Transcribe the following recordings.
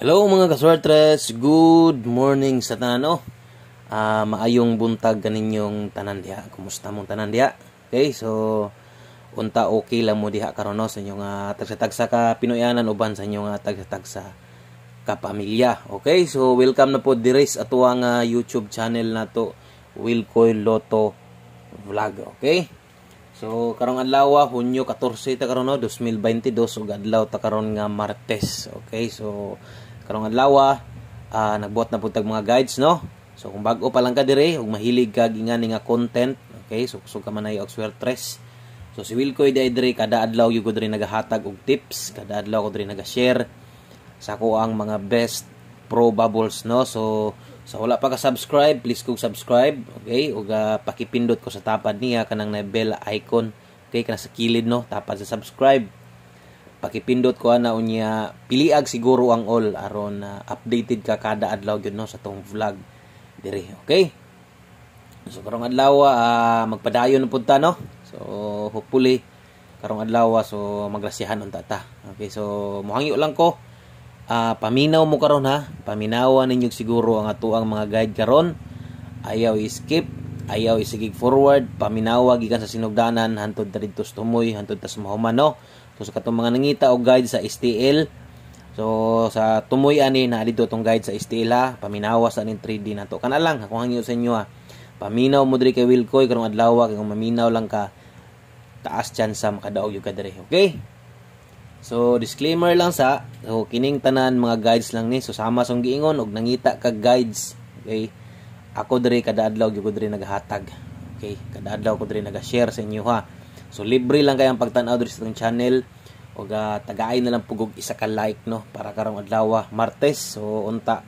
Hello mga kasortres, good morning sa tanan no. Uh, ah, maayong buntag kaninyong tanan diha. Kumusta mong tanan diha? Okay, so unta okay lang mo diha karon no sa inyong uh, tagsa-tagsa ka Pinoyanan uban sa inyong uh, tagsa-tagsa ka pamilya. Okay, so welcome na po diris ato ang uh, YouTube channel nato Will Wilcoy Loto Vlog. Okay? So karong adlaw Hunyo 14 ta karon no 2022 ug adlaw ta karon nga Martes. Okay, so karong adlaw uh, ah, nagbuhat na puntag mga guides no so kung bago pa lang ka dire ug mahilig ka gingan nga content okay so kusog ka man ay og swertres so si Wilcoy day dire kada adlaw yung ko dire nagahatag og tips kada adlaw ko dire naga-share sa ko ang mga best pro bubbles no so sa so, wala pa ka subscribe please kog subscribe okay ug uh, pakipindot ko sa tapad niya kanang na bell icon okay kana sa kilid no tapad sa subscribe pakipindot ko na unya piliag siguro ang all aron na uh, updated ka kada adlaw gyud no sa tong vlog dire okay so karong adlaw uh, magpadayon pud ta no so hopefully karong adlaw ah, so magrasyahan unta ta okay so mohangyo lang ko uh, paminaw mo karon ha paminawan ninyo siguro ang atuang mga guide karon ayaw i-skip ayaw i isigig forward paminawa gikan sa sinugdanan hantod na tumoy hantod ta sa mahuman no So sa katong mga nangita og guide sa STL So sa tumoy ani na dito tong guide sa STL ha, paminawas ning 3D nato. Kana lang ako hangyo sa inyo ha. Paminaw mo diri kay Wilcoy karong adlaw kay kung maminaw lang ka taas chance makadaog yung ka diri. Okay? So disclaimer lang sa so, kining tanan mga guides lang ni so sama sa giingon og nangita ka guides. Okay? Ako diri kada adlaw gyud ko diri naghatag. Okay? Kada adlaw ko diri naga-share sa inyo ha So libre lang kayang pagtan-aw diri sa channel ug uh, tagaay na lang pugog isa ka like no para karong adlaw ah, Martes. So unta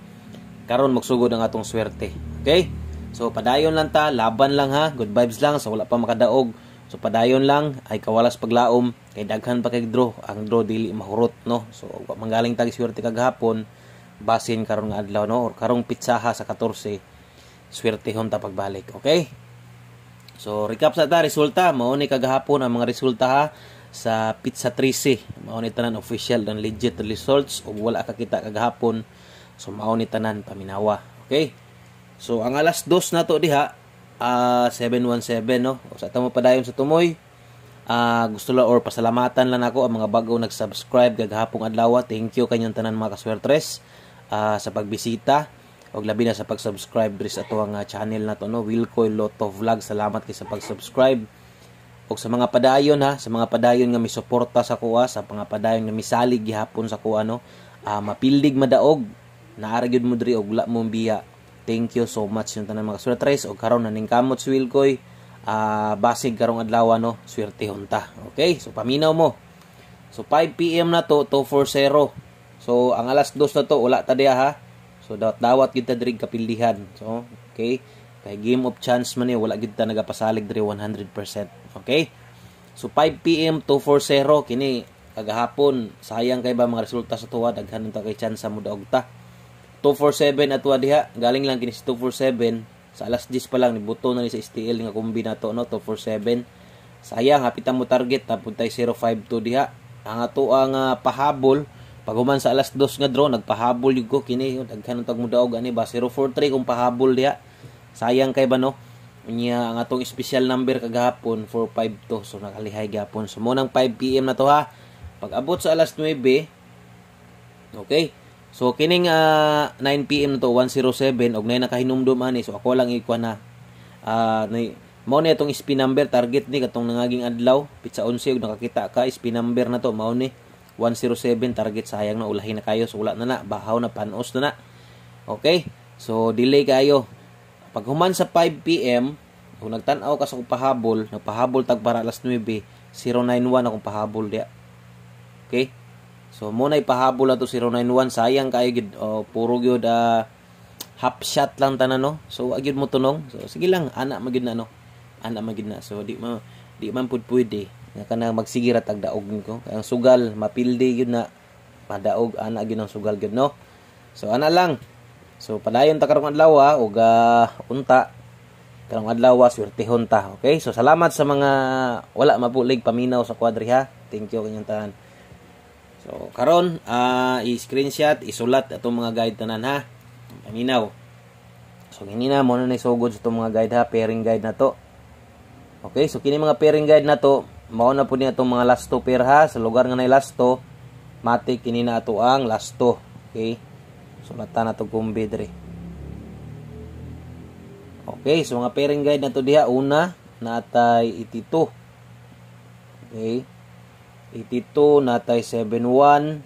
karon magsugod ang atong swerte. Okay? So padayon lang ta, laban lang ha, good vibes lang so wala pa makadaog. So padayon lang ay kawalas paglaom kay daghan pa kay draw ang draw dili mahurot no. So manggaling tag swerte kag hapon basin karong adlaw no or karong pitsaha sa 14 swerte hon ta pagbalik. Okay? So recap sa ta resulta mao ni kagahapon ang mga resulta ha sa Pizza 13 mao ni tanan official and legit results O wala ka kita kagahapon so mao ni tanan paminawa. Okay? So ang alas 2 na to diha uh, ah, 717 no. O, sa tamo padayon sa tumoy uh, gusto la or pasalamatan lang ako ang mga bago nag-subscribe kagahapong Adlawa. Thank you kanyang tanan mga kaswertres uh, sa pagbisita og labi na sa pag-subscribe diri sa ato ang uh, channel nato no Wilcoy Lotto Vlog salamat kay sa pag-subscribe og sa mga padayon ha sa mga padayon nga suporta sa kuha sa mga padayon nga misalig gihapon sa kuha no uh, mapildig madaog naara gyud mo diri og wala mong biya thank you so much yung tanan mga kasulat og karon na kamot si Wilcoy uh, basig karong adlaw no swerte hunta okay so paminaw mo so 5 pm na to 240 so ang alas 2 na to Ula ta ha So dawat dawat gid ta diri kapilihan. So okay. Kay game of chance man ni eh, wala gid ta nagapasalig diri 100%. Okay? So 5 PM 240 kini kagahapon sayang kay ba mga resulta sa tuwa daghan unta kay chance mo daog ta. 247 atwa diha galing lang kini sa 247 sa alas 10 pa lang ni buto na ni sa STL nga kombi nato no 247 sayang hapitan mo target ta tayo 052 diha ang ato ang uh, pahabol Paguman sa alas dos nga draw, nagpahabol yung ko kini, daghan tag mudaog ani ba 043 kung pahabol diha. Sayang kay ba no? Niya ang atong special number kagahapon 452 so nakalihay gahapon. So mo nang 5 PM na to ha. Pag abot sa alas 9, okay? So kining uh, 9 PM na to 107 og nay nakahinumdom ani so ako lang ikuha na uh, ah, ni mao ni itong spin number target ni katong nangaging adlaw pitsa 11 og nakakita ka spin number na to mao ni 107 target sayang na ulahin na kayo so wala na na bahaw na panos na na okay so delay kayo pag human sa 5 pm kung nagtanaw ka sa kung pahabol nagpahabol tag para alas 9 091 akong pahabol dia okay so mo na ipahabol ato 091 sayang kayo gid oh, puro gyud uh, half shot lang tanan no so agyud mo tunong so sige lang ana magid na no ana magid na so di ma di man pud pwede nga kanang magsigira tagdaog daog ko. Ang sugal mapildi yun na padaog ana gyud ang sugal gyud no. So ana lang. So padayon ta karong adlaw og uh, unta karong adlaw swertehon ta. Okay? So salamat sa mga wala mapulig paminaw sa kwadriha. Thank you kanyang tanan. So karon uh, i-screenshot, isulat atong mga guide tanan ha. Paminaw. So kini na mo na isugod sa itong mga guide ha, pairing guide na to. Okay, so kini mga pairing guide na to, mao na po ni atong mga lasto pair ha sa lugar nga nay lasto matik kini na ato ang lasto okay sulatan na to kumbi okay so mga pairing guide nato diha una natay 82 okay 82 natay 71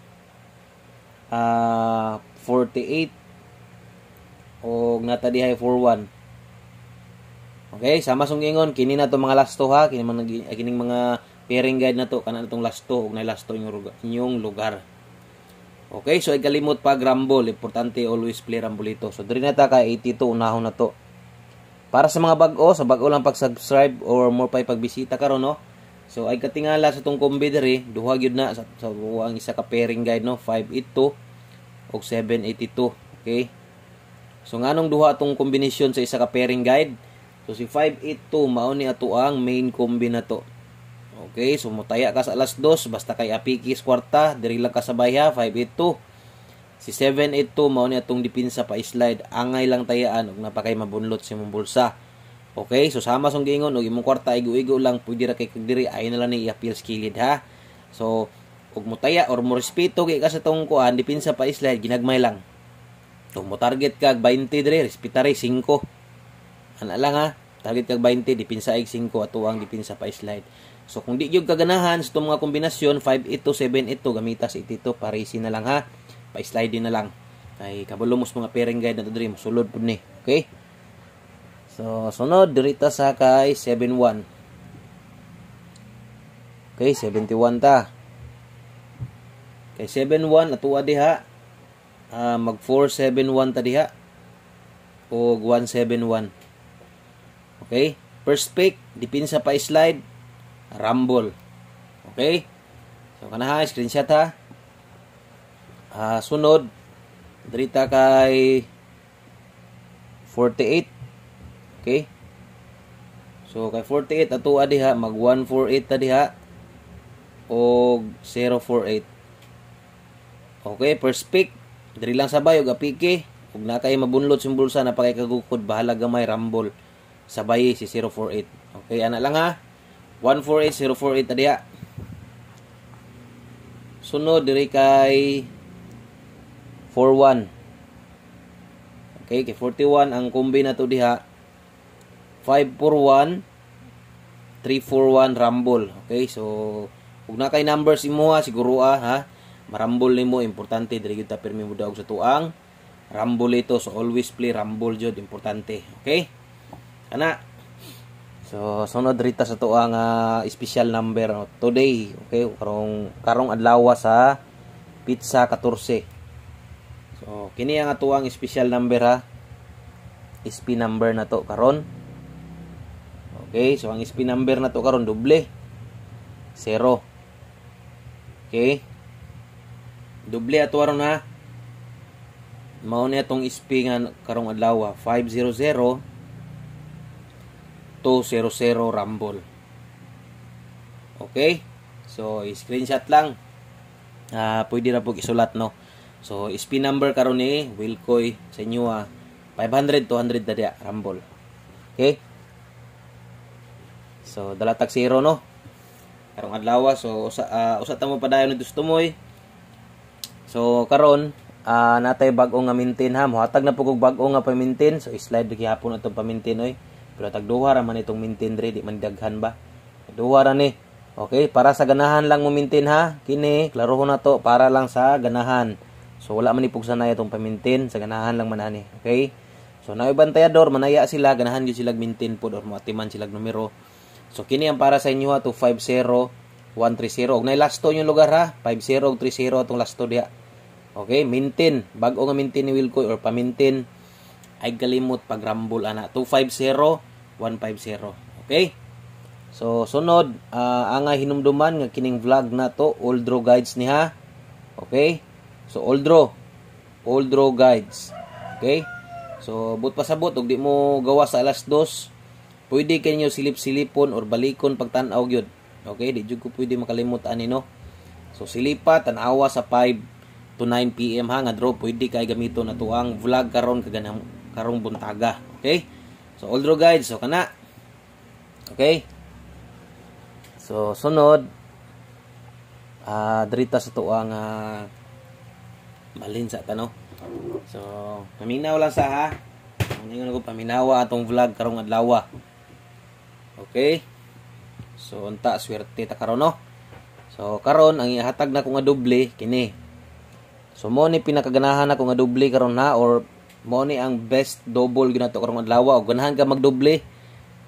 uh, 48 o nata diha 41 Okay, sama sung ingon kini na to mga lasto ha, kini mga kining mga pairing guide na to kana tong lasto ug na lasto yung inyong lugar. Okay, so ikalimot pa Rumble. Importante always play Rumble ito. So diri na ta kay 82 unahon na to. Para sa mga bag-o, sa bag-o lang pag-subscribe or more pa pagbisita karon no. So ay katingala sa tong kombi diri, duha gyud na sa, sa ang isa ka pairing guide no, 582 og 782. Okay? So nganong duha atong kombinasyon sa isa ka pairing guide? So si 582 mao ni ato ang main combi nato. Okay, so mutaya ka sa alas 2 basta kay apikis kwarta diri lang ka sa bayha 582. Si 782 mao ni atong depensa pa slide angay lang tayaan og napakay mabunlot sa si imong bulsa. Okay, so sama sa giingon og imong kwarta igo-igo lang pwede ra kay diri ay na lang ni appeal skillid ha. So og mutaya or mo respeto kay ka sa tong kuan dipinsa pa slide ginagmay lang. Tung mo target kag 20 dire respetare 5. Ana lang ha. Target kag 20, dipinsa ig 5 ato ang dipinsa pa slide. So kung di gyud kaganahan sa so, mga kombinasyon 5-8 7-8 gamita sa ito to parisi na lang ha. Pa slide na lang. Kay kabalo mos mga pairing guide na to dream sulod pud ni. Okay? So sunod dirita sa kay 71. Okay, 71 ta. Kay 71 atuwa diha. Uh, ah, mag 471 ta diha. O 171. Okay? First pick, depensa pa slide, rumble. Okay? So kanaha screenshot ha. Uh, sunod drita kay 48. Okay? So kay 48 ato diha mag 148 ta diha o 048. Okay, first pick, diri lang sabay og apike ug na kay mabunlot simbol sa napakay kagukod bahala gamay rumble sabay si 048. Okay, ana lang ha. 148048 048 adiya. Sunod diri kay 41. Okay, kay 41 ang kombi na to diha. 541 341 Rumble. Okay, so ug na kay numbers imuha siguro ha, ha. Marambol nimo importante diri kita pirmi mo daog sa tuang. Rumble ito so always play Rumble jud importante. Okay? Ana. So sunod rita sa to ang uh, special number no? today, okay? Karong karong adlaw sa pizza 14. So kini ang ato special number ha. SP number na to karon. Okay, so ang SP number na to karon doble. 0. Okay? Doble ato aron ha. Mao ni atong SP nga karong adlaw 500 200 Rumble. Okay? So, screenshot lang. Uh, pwede ra pug isulat, no? So, spin number karon ni Wilcoy sa inyo, ah, 500, 200 na Rumble. Okay? So, dalatag 0 no? Karong adlaw, so, usa, uh, usa mo padayon dayon gusto So, karon uh, natay bag-o nga maintain ha. Muhatag na po kog bag-o nga pamintin. So, slide gyapon atong pamintin, oy. Eh. Pero tagduha ra man itong maintain re, di man daghan ba? Duha ra ni. Okay, para sa ganahan lang mo maintain ha. Kini, klaroho na to para lang sa ganahan. So wala man ipugsanay itong pamintin sa ganahan lang man ani. Okay? So na ibang manaya sila ganahan gyud sila maintain pod or moatiman sila numero. So kini ang para sa inyo ha 250130. 130 og nay lasto yung lugar ha 50 og 30 atong lasto diha okay maintain bag-o nga maintain ni Wilco or pamintin ay kalimot pag rumble ana 250 150 okay so sunod uh, ah, anga hinumduman nga kining vlog na to old draw guides niha okay so old draw old draw guides okay so but pasabot og di mo gawa sa alas 2 pwede kanyo silip-silipon or balikon pag tan-aw gyud okay di jud ko pwede makalimot ani no so silipa tan-awa sa 5 to 9 PM ha nga draw pwede kay gamiton na to ang vlog karon kaganang karong buntaga. Okay? So, all draw guide. So, kana. Okay? So, sunod. Uh, drita sa tuwa nga uh, ta, no? So, paminaw lang sa ha. Ningon ko paminawa atong vlog karong adlaw. Okay? So, unta swerte ta karon no. So, karon ang ihatag na ko nga doble kini. So, mo ni pinakaganahan ako nga doble karon na or mao ni ang best double to karong adlaw og ganahan ka magdoble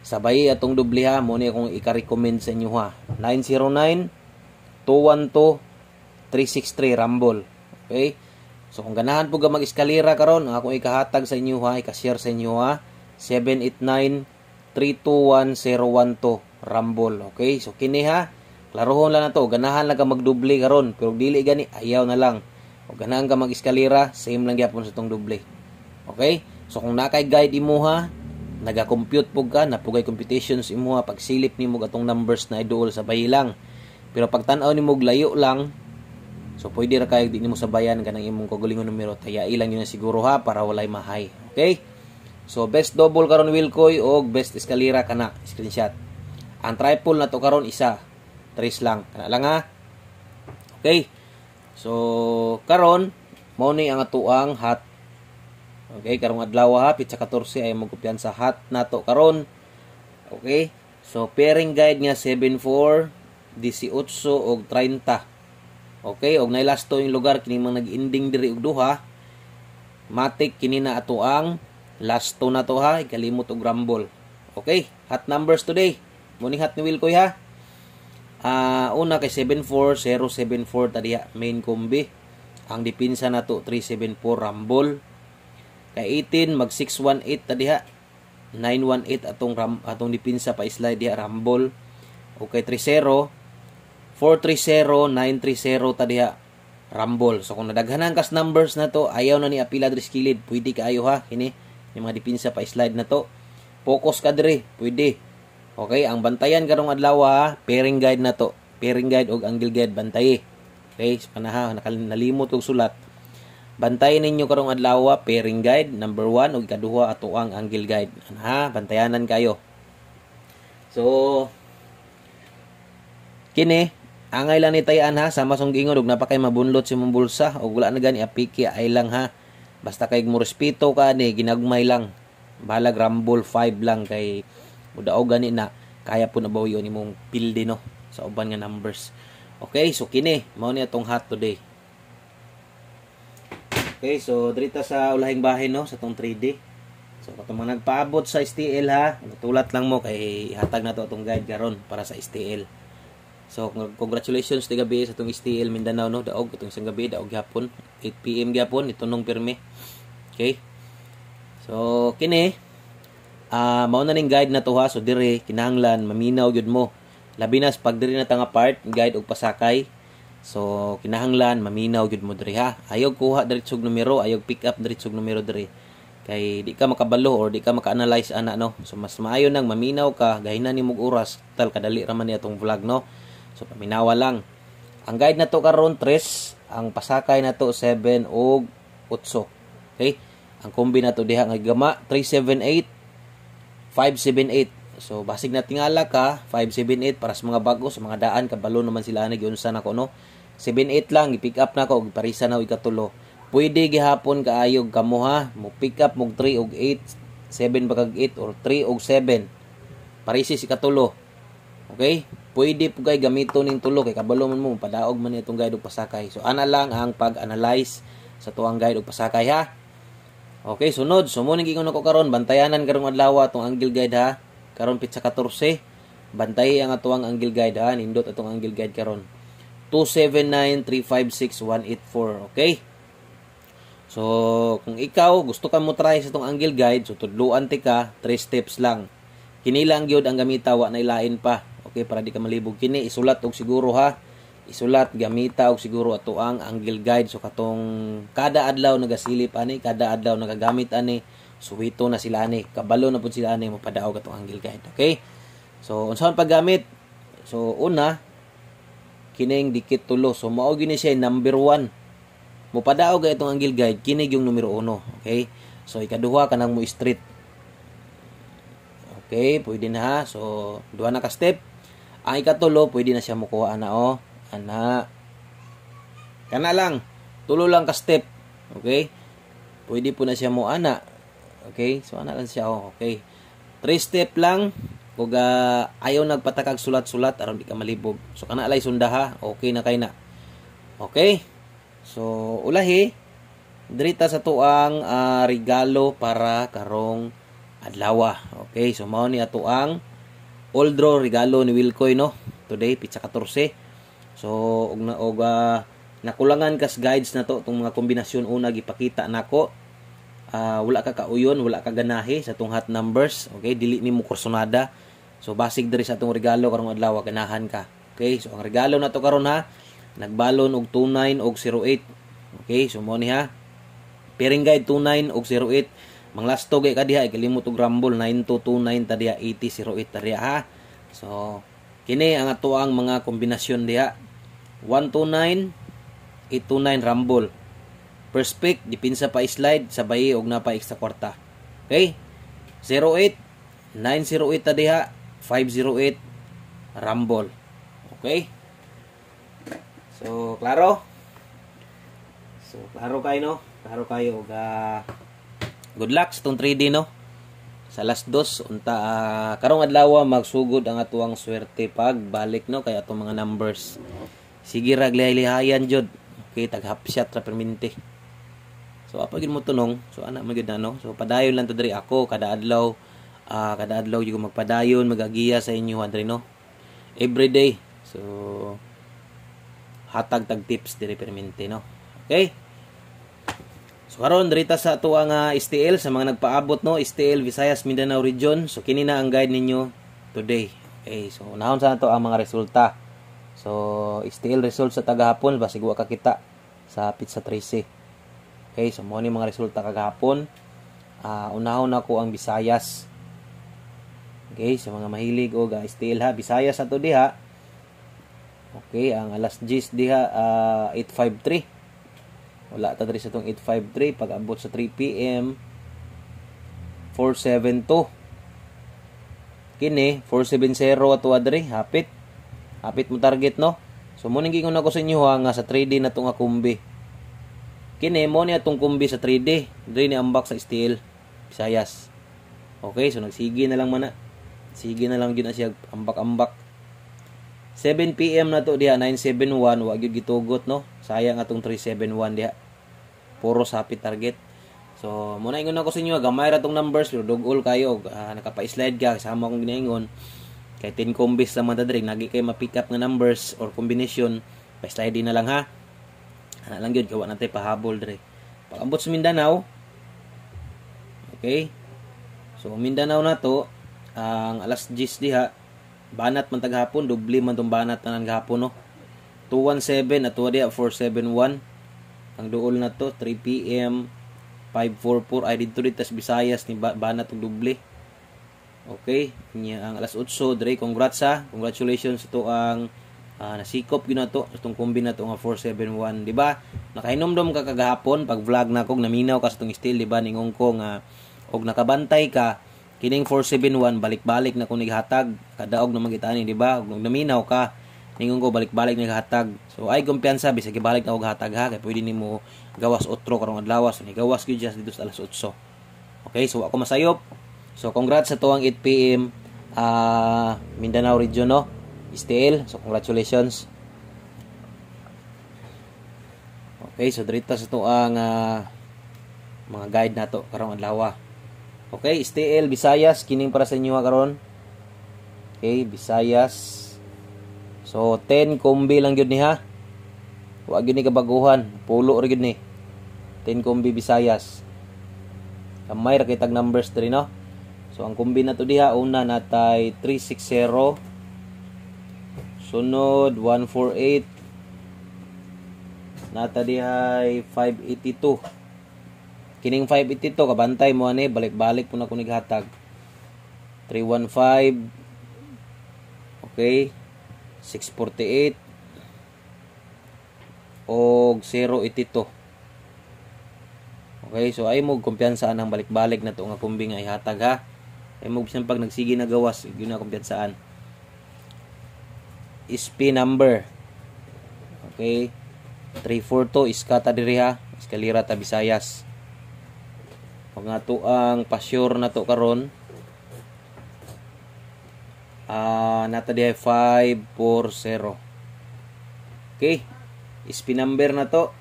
sabay atong doble ha mo ni akong i recommend sa inyo ha 909 212 363 Rumble okay so kung ganahan po ka mag-eskalera karon ang akong ikahatag sa inyo ha ika-share sa inyo ha 789 321012 Rumble okay so kini ha klarohon lang na to ganahan lang ka magdoble karon pero dili gani ayaw na lang o ganahan ka mag-eskalera same lang gyapon sa tong doble Okay? So kung nakay guide imuha, naga-compute pug ka, napugay computations imuha, pagsilip ni mo atong numbers na iduol sa bayilang. Pero pag tan-aw nimo mo layo lang, so pwede ra kay di nimo sabayan kanang imong kagalingon numero taya ilang yun na siguro ha para walay mahay. Okay? So best double karon will koy og best eskalera kana screenshot. Ang triple na to karon isa. Tres lang. Kana lang ha. Okay. So karon mao ni ang atuang hot Okay, karong adlaw ha, pitsa 14 ay magkupyan sa hat nato karon. Okay? So pairing guide niya 74, 18 og 30. Okay, og nay last yung lugar kini mang nag-ending diri og duha. Matik kini na ato ang last to na to ha, ikalimot og rumble. Okay, hot numbers today. Muni hot ni Wilcoy ha. Uh, una kay 74074 074 ta main combi. Ang dipinsa nato 374 rumble. Kay 18 mag 618 ta diha. 918 atong ram, atong depensa pa slide diha Rumble. Okay 30 430 930 ta diha Rumble. So kung nadaghanan kas numbers na to, ayaw na ni apila diri kilid, pwede kaayo ha ini yung mga depensa pa slide na to. Focus ka diri, pwede. Okay, ang bantayan karong adlaw ha, pairing guide na to. Pairing guide og angle guide bantay. Okay, panaha nakalimot og sulat. Bantayan ninyo karong adlaw ah, pairing guide number 1 ug ikaduha ato ang angle guide. Ha, bantayanan kayo. So kini angay lang ni tayan ha sa song giingon ug napakay mabunlot si mong bulsa ug wala na gani apiki ay lang ha. Basta kay mo respeto ka ni ginagmay lang. Balag rumble 5 lang kay udaog gani na kaya po na bawiyon imong pilde no sa uban nga numbers. Okay, so kini mao ni atong hot today. Okay, so drita sa ulahing bahay no, sa tong 3D. So katong mga nagpaabot sa STL ha, tulat lang mo kay hatag na to atong guide karon para sa STL. So congratulations ti gabi sa tong STL Mindanao no, daog itong isang gabi, daog gihapon, 8 PM gihapon itunong pirmi. Okay? So kini uh, mao na ning guide na to ha, so dire kinahanglan maminaw gyud mo. Labi na pag dire na tanga part, guide og pasakay So kinahanglan maminaw gyud mo diri ha. Ayog kuha diretsog numero, ayog pick up diretsog numero diri. Kay di ka makabalo or di ka maka-analyze ana no. So mas maayo nang maminaw ka gahina ni mog oras tal kadali ra man ni atong vlog no. So paminawa lang. Ang guide nato karon 3, ang pasakay nato 7 og 8. Okay? Ang kombi nato diha nga gama 378 578 So basig na tingala ka 578 para sa mga bago sa mga daan kabalo naman sila na gyunsa nako no. 7-8 lang, i-pick up na ko, og parisa na og ikatulo. Pwede gihapon kaayog kamo ha, mo pick up mog 3 og 8, 7 ba 8 or 3 og 7. Parisi si katulo. Okay? Pwede po kay gamito ning tulo kay kabalo man mo padaog man itong guide og pasakay. So ana lang ang pag-analyze sa tuwang guide og pasakay ha. Okay, sunod. So, muna gingon ako karon bantayanan karong adlaw atong angle guide ha. Karon pitsa 14. Bantay ang atuang angle guide ha. Nindot atong angle guide karon. 0917-279-356-184. Okay? So, kung ikaw, gusto ka mo try sa itong angle guide, so tudluan ti ka, 3 steps lang. Kinilang gyud ang gamita, wa na ilain pa. Okay, para di ka malibog kini, isulat og siguro ha. Isulat, gamita og siguro ato ang angle guide. So, katong kada adlaw nagasilip ani, kada adlaw nagagamit ani. So, na sila ani. Kabalo na pud sila ani, mapadaog atong angle guide. Okay? So, unsaon paggamit? So, una, kineng dikit tulo. So mao gini siya number 1. Mupadaog ga itong angle guide kinig yung numero 1, okay? So ikaduha kanang mo street. Okay, pwede na ha. So duha na ka step. Ang ikatulo pwede na siya mukuha na oh. Ana. Kana lang. Tulo lang ka step. Okay? Pwede po na siya mo ana. Okay? So ana lang siya oh. Okay. Three step lang kung uh, ayaw nagpatakag sulat-sulat aron di ka malibog so kana lay sundaha okay na kay na okay so ulahi drita sa tuang uh, regalo para karong adlaw okay so mao ni ato old draw regalo ni Wilcoy no today pitsa 14 so og na og uh, nakulangan kas guides na to tong mga kombinasyon una gipakita nako uh, wala ka kauyon wala ka ganahi sa tong hot numbers okay dili nimo kursonada So basig diri sa atong regalo karong adlaw ganahan ka. Okay, so ang regalo nato karon ha, nagbalon og 29 og 08. Okay, so mo ni ha. Pairing guide 29 og 08. Manglasto gay ka diha ikalimot og Rumble 9229 ta 8008 ta ha. So kini ang ato ang mga kombinasyon diha. 129 829 Rumble. First pick, dipinsa pa slide sabay og napa extra kwarta. Okay? 08 908 tadiha 508 Rumble. Okay? So, klaro? So, klaro kayo, no? Klaro kayo. Ga... Good luck sa itong 3D, no? Sa last dos, unta, uh, karong adlaw ah, magsugod ang atuang swerte pag balik, no? Kaya itong mga numbers. Sige, raglihay-lihayan, Jod. Okay, taghapsyat ra perminti. So, apagin mo tunong. So, anak mo na, no? So, padayon lang to diri ako kada adlaw uh, kada adlaw yung magpadayon magagiya sa inyo andre no every day so hatag tag tips diri permente no okay So karon dirita sa ato ang uh, STL sa mga nagpaabot no STL Visayas Mindanao region. So kini na ang guide ninyo today. Okay, so unahon sa to ang mga resulta. So STL results sa tagahapon basig wa ka kita sa Pizza 13. Okay, so mo ni mga resulta kagahapon. Uh, unahon ako ang Visayas. Okay, sa mga mahilig o oh, guys, still ha, Visayas ato diha. Okay, ang alas 10 diha uh, ah, 853. Wala ta diri sa tong 853 pag abot sa 3 PM 472. Kini 470 ato adri, hapit. Hapit mo target no. So mo ning na ko sa inyo ha nga sa 3D na tong akumbi. Kini mo ni atong kumbi sa 3D, diri ni ambak sa steel. Bisayas. Okay, so nagsige na lang man na. Sige na lang gyud na siya ambak-ambak. 7 PM na to diha 971 wag gyud gitugot no. Sayang atong 371 diha. Puro sapit target. So muna ingon ako sa inyo gamay ra tong numbers pero dog kayo uh, nakapa-slide ka sama akong ginaingon. Kay 10 combis sa matadring lagi kay ma-pick up nga numbers or combination pa-slide na lang ha. Ana lang gyud gawa natay pahabol dre. Pag sa Mindanao Okay? So Mindanao na to ang alas 10 diha banat man taghapon dubli man tong banat tanan gahapon no 217 at wa 471 ang duol na to 3 pm 544 ay dito rin tas Visayas ni banat og dubli okay niya ang alas 8 dre congrats ha congratulations to ang uh, nasikop yun na to itong kombi na to nga 471 di ba nakahinomdom ka kagahapon pag vlog na kog naminaw ka sa itong steel di ba ningong ko nga og nakabantay ka kining 471 balik-balik na kung naghatag kadaog na magitani di ba ug naminaw ka ningon ko balik-balik naghatag so ay kumpiyansa bisag gibalik na og hatag ha kay pwede nimo gawas otro karong adlaw so ni gawas gyud just dito sa alas 8 okay so ako masayop so congrats sa tuang 8 pm uh, ah, Mindanao region no still so congratulations Okay, so dito sa tuang uh, ah, mga guide nato karong adlaw. Okay, STL Visayas kining para sa inyo ah, karon. Okay, Visayas. So 10 kombi lang gyud ni ha. Wa gyud ni kabaguhan, pulo ra gyud ni. 10 kombi Visayas. Kamay ra kay numbers diri no. So ang kombi na to diha una natay 360 sunod 148 nata dihay 582 Kining 582 kabantay mo ani balik-balik puno na ko nighatag. 315 Okay 648 og 082 Okay, so ay mo kumpiyansa ang balik-balik na to nga kumbing ay hatag ha. Ay mo bisan pag nagsige na gawas, yun na kumpiyansaan. SP number. Okay. 342 Iskata diri ha. Eskalira ta Visayas. Pag to ang pasyur na to karon uh, nata di 540. Okay. Spin number na to.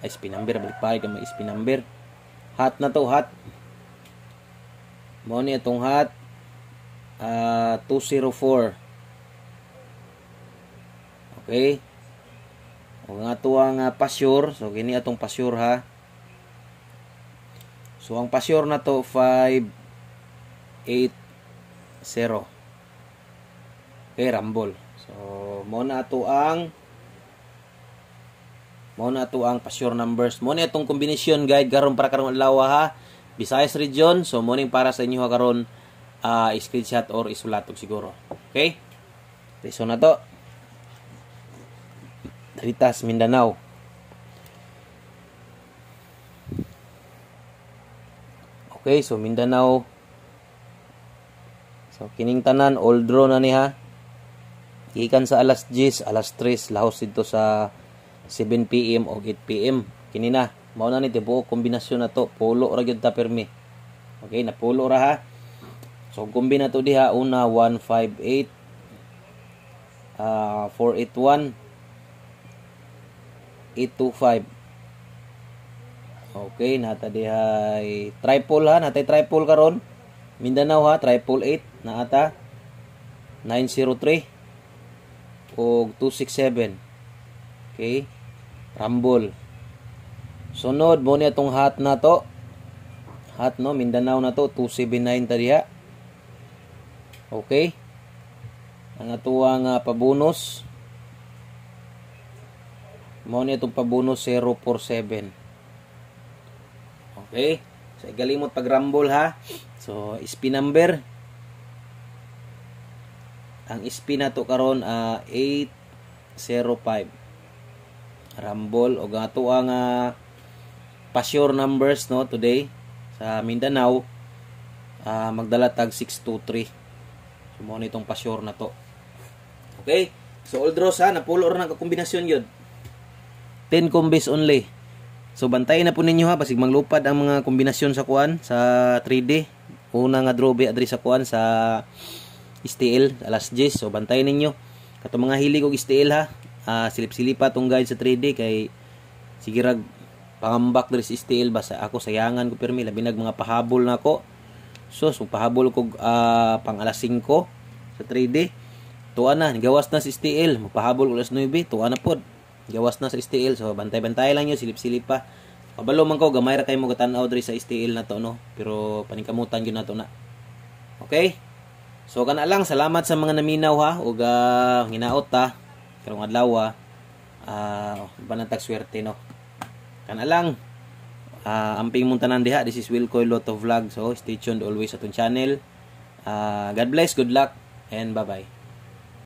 Ay, ah, spin number. Balik pa rin spin number. hat na to, hat Mo ni itong hat Uh, ah, 204. Okay. O nga to ang uh, pasyur. So, gini atong pasyur ha. So, ang pasyur na to, 580. Okay, rambol. So, mo na to ang mo na to ang pasyur numbers. Mo na itong kombinasyon guide karon para karon adlaw ha. Visayas region, so mo para sa inyo karon uh, ah, screenshot or isulat og siguro. Okay? Okay, so na to. Ritas Mindanao. Okay, so Mindanao. So kining tanan old draw na niha. Gikan sa alas 10, alas 3 lahos dito sa 7 PM o 8 PM. Kini na. Mao na ni tibuok kombinasyon na to. Polo ra gyud ta permi. Okay, na polo ra ha. So kumbi na to diha una 158 uh, 481 825 Okay, nata dihay triple ha, natay triple karon. Mindanao ha, triple 8 na ata 903 og 267. Okay? Rambol. Sunod mo niya tong hat na to. Hat no, Mindanao na to 279 ta diha. Okay? Ang atuang uh, pabonus mo niya tong pabonus 047. Okay? So, igalimot pag rumble ha. So, spin number. Ang spin na to karon uh, ah, 805. Rumble o gato ang uh, pasure numbers no today sa Mindanao uh, magdala tag 623. So, mo itong pasure na to. Okay? So, all draws ha. Napulo or ang kombinasyon yun. 10 combis only. So bantayan na po ninyo ha basig manglupad ang mga kombinasyon sa kuan sa 3D. Una nga drobe adri sa kuan sa STL alas 10. So bantayan ninyo. Kato mga hili kog STL ha. Uh, silip-silipa tong guide sa 3D kay sige rag pangambak diri sa STL basta ako sayangan ko permi labi nag mga pahabol na ako. So, so pahabol kog uh, ah, pang alas 5 sa 3D. Tuwa na, gawas na si STL. Mapahabol ulas 9, tuwa na pod. Gawas na sa STL. So, bantay-bantay lang yun. Silip-silip pa. Pabalo man ko, gamay ra kayo mo gatan-aw diri sa STL na to, no? Pero, paningkamutan yun na to na. Okay? So, kana lang. Salamat sa mga naminaw, ha? O, uh, ah, nginaot, ha? Karong adlaw, ha? Uh, ah, banantag swerte, no? Kana lang. Uh, ah, amping mong tanan diha. This is Wilcoy Lotto Vlog. So, stay tuned always sa itong channel. Uh, God bless, good luck, and bye-bye.